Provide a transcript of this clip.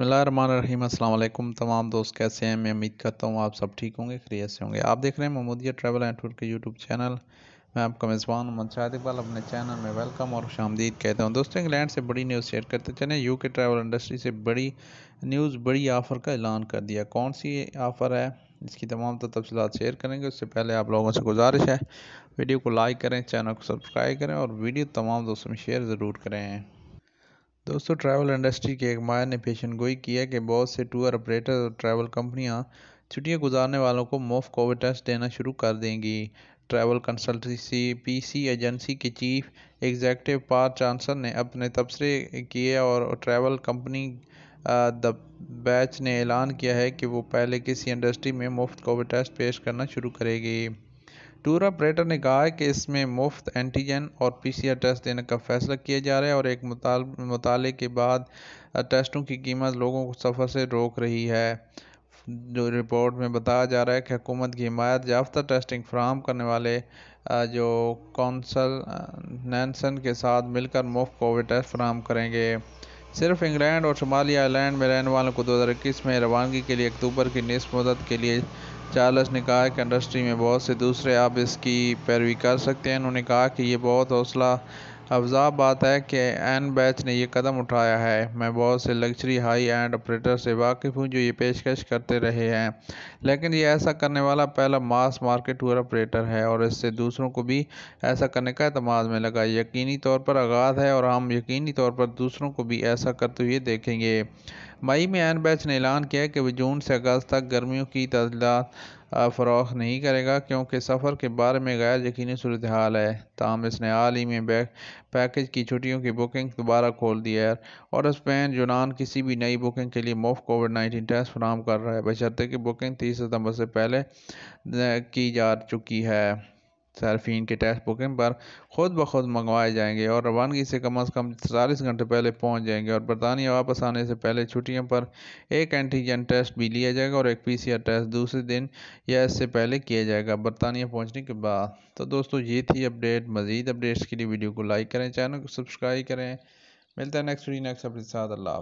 बसमीम अल्लाम तमाम दोस्त कैसे हैं मैं उम्मीद करता हूँ आप सब ठीक होंगे खरीय से होंगे आप देख रहे हैं ममोदिया ट्रैवल एंड टूर के यूट्यूब चैनल मैं आपका मेज़बान मोहम्मद शाहिद इकबाल अपने चैनल में वेलकम और शामदीद कहता हूँ दोस्तों इंग्लैंड से बड़ी न्यूज़ शेयर करते चले यू के ट्रैवल इंडस्ट्री से बड़ी न्यूज़ बड़ी ऑफ़र का ऐलान कर दिया कौन सी ऑफ़र है इसकी तमाम तो तफसलत शेयर करेंगे उससे पहले आप लोगों से गुजारिश है वीडियो को लाइक करें चैनल को सब्सक्राइब करें और वीडियो तमाम दोस्तों में शेयर ज़रूर करें दोस्तों ट्रैवल इंडस्ट्री के एक मायर ने पेशन गोई की है कि बहुत से टूर ऑपरेटर और ट्रैवल कंपनियां छुट्टियां गुजारने वालों को मुफ्त कोविड टेस्ट देना शुरू कर देंगी ट्रैवल कंसल्टेंसी पीसी एजेंसी के चीफ एग्जैक्टिव पार चांसर ने अपने तबसरे किए और ट्रैवल कंपनी द बैच ने ऐलान किया है कि वो पहले किसी इंडस्ट्री में मुफ्त कोविड टेस्ट पेश करना शुरू करेगी टूर ऑपरेटर ने कहा है कि इसमें मुफ्त एंटीजन और पीसीआर टेस्ट देने का फैसला किया जा रहा है और एक मुताले के बाद टेस्टों की कीमत लोगों को सफ़र से रोक रही है जो रिपोर्ट में बताया जा रहा है कि हुकूमत की हिमायत याफ्ता टेस्टिंग फ्राहम करने वाले जो कौंसल नैनसन के साथ मिलकर मुफ्त कोविड टेस्ट फ्राहम करेंगे सिर्फ इंग्लैंड और शुमाली आयरलैंड में रहने वालों को 2021 में रवानगी के लिए अक्टूबर की निसफ मदद के लिए चार्ल्स ने कहा कि इंडस्ट्री में बहुत से दूसरे आप इसकी पैरवी कर सकते हैं उन्होंने कहा कि ये बहुत हौसला अफजा बात है कि एन बैच ने यह कदम उठाया है मैं बहुत से लग्जरी हाई एंड ऑपरेटर से वाकिफ़ हूँ जो ये पेशकश करते रहे हैं लेकिन ये ऐसा करने वाला पहला मास मार्केट टूर ऑपरेटर है और इससे दूसरों को भी ऐसा करने का अतमाद में लगा यकीनी तौर पर आगाज़ है और हम यकीनी तौर पर दूसरों को भी ऐसा करते हुए देखेंगे मई में एन बैच ने ऐलान किया कि जून से अगस्त तक गर्मियों की तजदाद फरोख नहीं करेगा क्योंकि सफ़र के बारे में गैर यकीनी सूरत हाल है तमाम इसने हाल ही में बैक पैकेज की छुट्टियों की बुकिंग दोबारा खोल दी है और स्पेन यूनान किसी भी नई बुकिंग के लिए मुफ्त कोविड नाइन्टीन टेस्ट फराम कर रहा है बशर्ते कि बुकिंग तीस सितम्बर से पहले की जा चुकी है सार्फिन के टेस्ट बुकिंग पर खुद ब खुद मंगवाए जाएंगे और रवानगी से कम अज़ कम चालीस घंटे पहले पहुँच जाएंगे और बरतानिया वापस आने से पहले छुट्टियों पर एक एंटीजन टेस्ट भी लिया जाएगा और एक पी सी आर टेस्ट दूसरे दिन या इससे पहले किया जाएगा बरतानिया पहुँचने के बाद तो दोस्तों ये थी अपडेट मज़ीद अपडेट्स के लिए वीडियो को लाइक करें चैनल को सब्सक्राइब करें मिलता है नेक्स्ट वीडियो नेक्स्ट अपने साथ अल्लाह